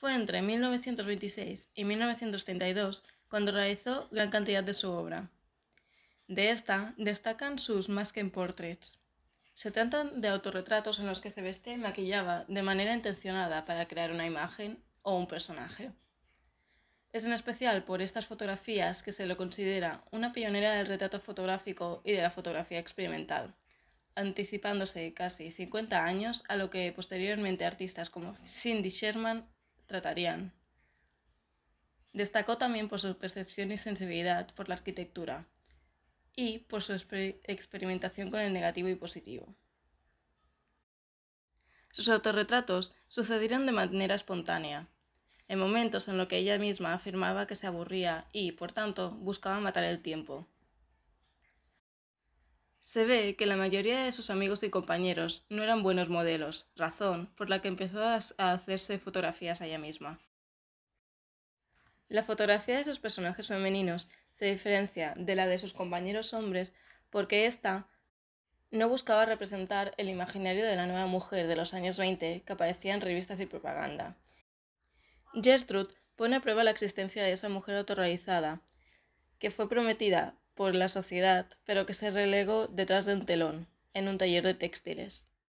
Fue entre 1926 y 1932 cuando realizó gran cantidad de su obra. De esta destacan sus en Portraits. Se tratan de autorretratos en los que se veste y maquillaba de manera intencionada para crear una imagen o un personaje. Es en especial por estas fotografías que se lo considera una pionera del retrato fotográfico y de la fotografía experimental, anticipándose casi 50 años a lo que posteriormente artistas como Cindy Sherman tratarían. Destacó también por su percepción y sensibilidad por la arquitectura y por su experimentación con el negativo y positivo. Sus autorretratos sucedieron de manera espontánea, en momentos en los que ella misma afirmaba que se aburría y, por tanto, buscaba matar el tiempo. Se ve que la mayoría de sus amigos y compañeros no eran buenos modelos, razón por la que empezó a hacerse fotografías a ella misma. La fotografía de sus personajes femeninos se diferencia de la de sus compañeros hombres porque ésta no buscaba representar el imaginario de la nueva mujer de los años 20 que aparecía en revistas y propaganda. Gertrude pone a prueba la existencia de esa mujer autorrealizada, que fue prometida por la sociedad, pero que se relegó detrás de un telón, en un taller de textiles.